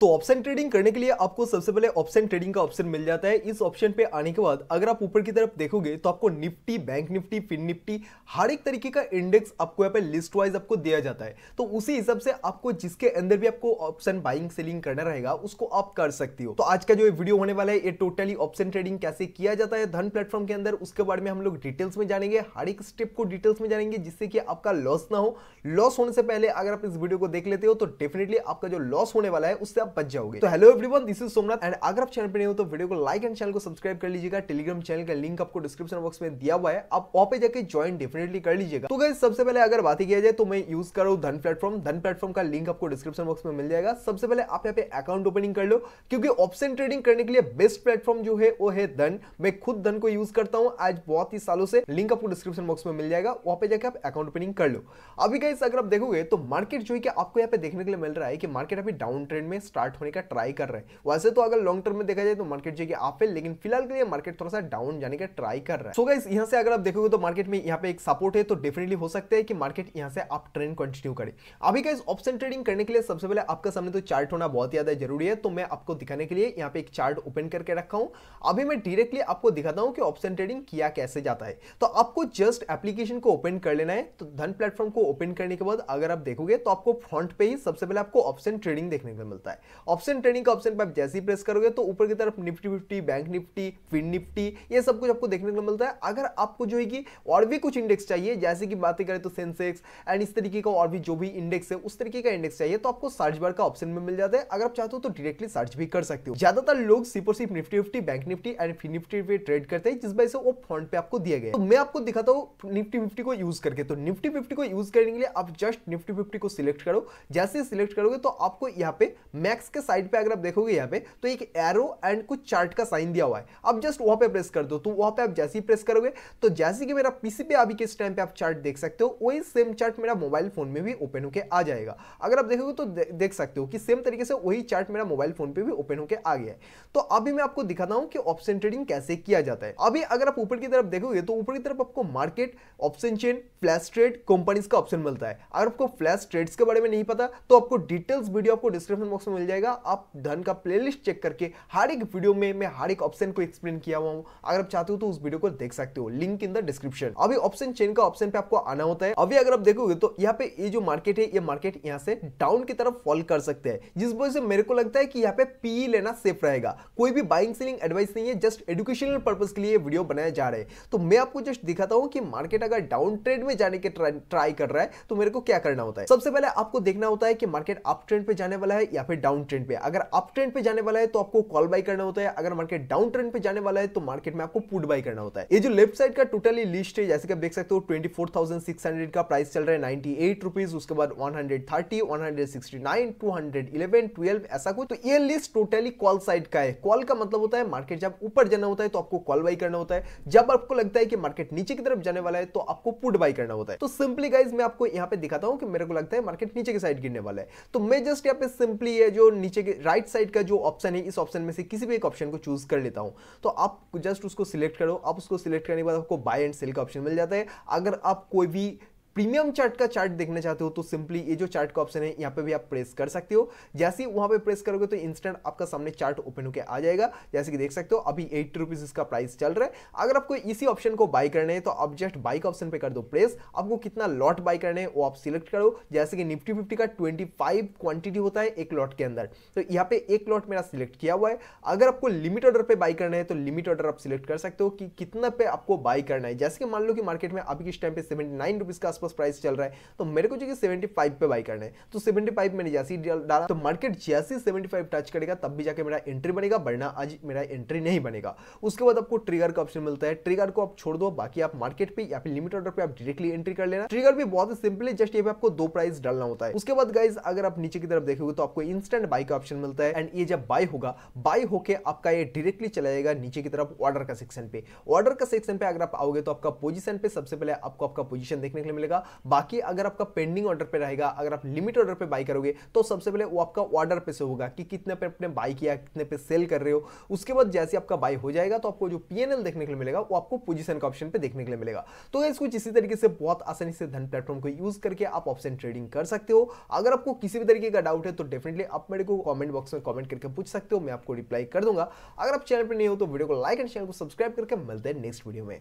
तो option trading करने के लिए आपको सबसे पहले ऑप्शन ट्रेडिंग का ऑप्शन मिल जाता है इस ऑप्शन पे आने के बाद अगर आप ऊपर की तरफ देखोगे तो आपको Nifty bank Nifty fin Nifty हर एक तरीके का इंडेक्स आपको यहाँ पे लिस्ट वाइज आपको दिया जाता है तो उसी हिसाब से आपको जिसके अंदर भी आपको ऑप्शन बाइंग सेलिंग करना रहेगा उसको आप कर सकती हो तो आज का जो वीडियो होने वाला है ये टोटली ऑप्शन ट्रेडिंग कैसे किया जाता है धन प्लेटफॉर्म के अंदर उसके बारे में हम लोग डिटेल्स में जानेंगे हर एक स्टेप को डिटेल्स में जानेंगे जिससे कि आपका लॉस ना हो लॉस होने से पहले अगर आप इस वीडियो को देख लेते हो तो डेफिनेटली आपका जो लॉस होने वाला है उससे आप बच जाओगे तो hello everyone this is Somnath and अगर आप चैनल पर नहीं हो तो वीडियो को लाइक एंड चैनल को सब्सक्राइब कर लीजिएगा टेलीग्राम चैनल का लिंक आपको डिस्क्रिप्शन बॉक्स में दिया हुआ है आप वहां पे जाकर ज्वाइन डेफिनेटली कर लीजिएगा तो गई सबसे पहले अगर बात किया जाए तो मैं यूज कर रहा हूँ धन प्लेटफॉर्म धन प्लेटफॉर्म का लिंक आपको डिस्क्रिप्शन बॉक्स में मिल जाएगा सबसे पहले आप यहाँ पे अकाउंट ओपनिंग कर लो क्योंकि ऑप्शन ट्रेडिंग करने के लिए बेस्ट प्लेटफॉर्म जो है वो है धन मैं खुद धन को यूज करता हूँ आज बहुत ही सालों से लिंक आपको डिस्क्रिप्शन बॉक्स में मिल जाएगा वहां पे जाकर आप अकाउंट ओपनिंग कर लो अभी गाइस अगर आप देखोगे तो मार्केट जो है आपको यहाँ पे देखने के लिए मिल रहा है कि मार्केट अभी डाउन ट्रेंड में स्टार्ट होने का ट्राई कर रहा है वैसे तो अगर लॉन्ग टर्म में देखा जाए तो मार्केट जो जाएगी आप लेकिन फिलहाल के लिए मार्केट थोड़ा सा डाउन जाने का ट्राई कर रहा है सो गाइस यहाँ से अगर आप देखोगे तो मार्केट में यहाँ पे एक सपोर्ट है तो डेफिनेटली हो सकता है कि मार्केट यहाँ से आप ट्रेंड कंटिन्यू करे अभी गाइस ऑप्शन ट्रेडिंग करने के लिए सबसे पहले आपका सामने तो चार्ट होना बहुत ज्यादा जरूरी है तो मैं आपको दिखाने के लिए यहाँ पे एक चार्ट ओपन करके रखा हूँ अभी मैं डायरेक्टली आपको दिखाता हूँ कि ऑप्शन ट्रेडिंग किया कैसे जाता है तो आपको जस्ट एप्लीकेशन को ओपन कर लेना है तो धन प्लेटफॉर्म को ओपन करने के बाद अगर आप देखोगे तो आपको फ्रंट पे ही सबसे पहले आपको ऑप्शन ट्रेडिंग देखने को मिलता है ऑप्शन ट्रेडिंग का ऑप्शन पर आप जैसे ही प्रेस करोगे तो ऊपर की तरफ Nifty fifty bank Nifty fin Nifty ये सब कुछ आपको देखने को मिलता है अगर आपको जो है कि और भी कुछ इंडेक्स चाहिए जैसे कि बातें करें तो सेंसेक्स एंड इस तरीके का और भी जो भी इंडेक्स है उस तरीके का इंडेक्स चाहिए तो आपको सर्च बार का ऑप्शन में मिल जाता है अगर आप चाहते हो तो डायरेक्टली सर्च भी कर सकते हो ज्यादातर लोग सिर्फ और सिर्फ Nifty fifty bank Nifty and fin Nifty पे ट्रेड करते हैं जिस वजह से वो फंड पे आपको दिया गया तो मैं आपको दिखाता हूँ निफ्टी फिफ्टी को यूज करके तो निफ्टी फिफ्टी को यूज करने के लिए आप जस्ट निफ्टी फिफ्टी को सिलेक्ट करो जैसे सिलेक्ट करोगे तो आपको यहाँ पे मैक एक्स के साइड पे अगर आप देखोगे यहाँ पे तो एक एरो एंड कुछ चार्ट का साइन दिया हुआ है अब जस्ट वहां पे प्रेस कर दो तो वहां पे आप जैसे ही प्रेस करोगे तो जैसे कि मेरा पीसी पे अभी किस टाइम पे आप चार्ट देख सकते हो वही सेम चार्ट मेरा मोबाइल फोन में भी ओपन होकर आ जाएगा अगर आप देखोगे तो दे, देख सकते हो कि सेम तरीके से वही चार्ट मेरा मोबाइल फोन पे भी ओपन होकर आ गया है तो अभी मैं आपको दिखाता हूँ कि ऑप्शन ट्रेडिंग कैसे किया जाता है अभी अगर आप ऊपर की तरफ देखोगे तो ऊपर की तरफ आपको market option chain flash trade companies का ऑप्शन मिलता है अगर आपको फ्लैश ट्रेड्स के बारे में नहीं पता तो आपको डिटेल्स वीडियो आपको डिस्क्रिप्शन बॉक्स में मिल जाएगा आप धन का प्लेलिस्ट चेक करके हर एक वीडियो में मैं हर एक ऑप्शन को एक्सप्लेन किया हुआ हूँ अगर आप चाहते हो तो उस वीडियो को देख सकते हो लिंक इन द डिस्क्रिप्शन अभी ऑप्शन चेन का ऑप्शन पे आपको आना होता है अभी अगर आप देखोगे तो यहाँ पे ये जो मार्केट है ये मार्केट यहाँ से डाउन की तरफ फॉल कर सकते हैं जिस वजह से मेरे को लगता है कि यहाँ पे पी e लेना सेफ रहेगा कोई भी बाइंग सेलिंग एडवाइस नहीं है जस्ट एडुकेशनल पर्पज के लिए वीडियो बनाया जा रहा है तो मैं आपको जस्ट दिखाता हूँ कि मार्केट अगर डाउन ट्रेड में जाने के ट्राई कर रहा है तो मेरे को क्या करना होता है सबसे पहले आपको देखना होता है कि मार्केट अप ट्रेंड पे जाने वाला है या फिर डाउन ट्रेंड पे अगर अप ट्रेंड पे जाने वाला है तो आपको कॉल बाई करना होता है अगर मार्केट डाउन ट्रेंड पे जाने वाला है तो मार्केट में आपको पुट बाई करना होता है ये जो लेफ्ट साइड का टोटली लिस्ट है जैसे कि आप देख सकते हो ट्वेंटी का प्राइस चल रहा है नाइनटी एट उसके बाद वन हंड्रेड थर्टी ऐसा कुछ तो ये लिस्ट टोटली कॉल साइड का है कॉल का मतलब होता है मार्केट जब ऊपर जाना होता है तो आपको कॉल बाई करना होता है जब आपको लगता है कि मार्केट नीचे की तरफ जाने वाला है तो आपको पुट बाई करना होता है तो सिंपली गाइज मैं आपको यहाँ पे दिखाता हूँ कि मेरे को लगता है मार्केट नीचे की साइड गिरने वाला है तो मैं जस्ट यहाँ पे सिंपली ये जो नीचे के राइट साइड का जो ऑप्शन है इस ऑप्शन में से किसी भी एक ऑप्शन को चूज कर लेता हूँ तो आप जस्ट उसको सिलेक्ट करो आप उसको सिलेक्ट करने के बाद आपको बाय एंड सेल का ऑप्शन मिल जाता है अगर आप कोई भी प्रीमियम चार्ट का चार्ट देखना चाहते हो तो सिंपली ये जो चार्ट का ऑप्शन है यहाँ पे भी आप प्रेस कर सकते हो जैसे ही वहाँ पे प्रेस करोगे तो इंस्टेंट आपका सामने चार्ट ओपन होकर आ जाएगा जैसे कि देख सकते हो अभी एट रुपीज़ इसका प्राइस चल रहा है अगर आपको इसी ऑप्शन को बाई करना है तो आप जस्ट बाइक ऑप्शन पे कर दो प्रेस आपको कितना लॉट बाई करना है वो आप सिलेक्ट करो जैसे कि निफ्टी फिफ्टी का ट्वेंटी क्वांटिटी होता है एक लॉट के अंदर तो यहाँ पे एक लॉट मेरा सिलेक्ट किया हुआ है अगर आपको लिमिट ऑर्डर पर बाई करना है तो लिमिट ऑर्डर आप सिलेक्ट कर सकते हो कि कितना पे आपको बाई करना है जैसे कि मान लो कि मार्केट में अभी किस टाइम पे सेवेंटी का आसपास आसपास प्राइस चल रहा है तो मेरे को जो सेवेंटी फाइव पे बाई करना है तो सेवेंटी फाइव मैंने जैसे ही डाला तो मार्केट जैसे सेवेंटी फाइव टच करेगा तब भी जाके मेरा एंट्री बनेगा वरना आज मेरा एंट्री नहीं बनेगा उसके बाद आपको ट्रिगर का ऑप्शन मिलता है ट्रिगर को आप छोड़ दो बाकी आप मार्केट पर या फिर लिमिट ऑर्डर पर आप डायरेक्टली एंट्री कर लेना ट्रिगर भी बहुत सिंपली जस्ट ये आपको दो प्राइस डालना होता है उसके बाद गाइज अगर आप नीचे की तरफ देखोगे तो आपको इंस्टेंट बाई का ऑप्शन मिलता है एंड ये जब बाय होगा बाय होकर आपका ये डायरेक्टली चला जाएगा नीचे की तरफ ऑर्डर का सेक्शन पे ऑर्डर का सेक्शन पे अगर आप आओगे तो आपका पोजीशन पे सबसे पहले आपको आपका पोजीशन देखने के लिए मिलेगा मिलेगा बाकी अगर आपका पेंडिंग ऑर्डर पे रहेगा अगर आप लिमिट ऑर्डर पे बाई करोगे तो सबसे पहले वो आपका ऑर्डर पे से होगा कि कितने पे आपने बाई किया कितने पे सेल कर रहे हो उसके बाद जैसे आपका बाई हो जाएगा तो आपको जो पी देखने के लिए मिलेगा वो आपको पोजिशन का ऑप्शन पर देखने के लिए मिलेगा तो इस कुछ इसी तरीके से बहुत आसानी से धन प्लेटफॉर्म को यूज करके आप ऑप्शन ट्रेडिंग कर सकते हो अगर आपको किसी भी तरीके का डाउट है तो डेफिनेटली आप मेरे को कॉमेंट बॉक्स में कॉमेंट करके पूछ सकते हो मैं आपको रिप्लाई कर दूंगा अगर आप चैनल पर नहीं हो तो वीडियो को लाइक एंड चैनल को सब्सक्राइब करके मिलते हैं नेक्स्ट वीडियो में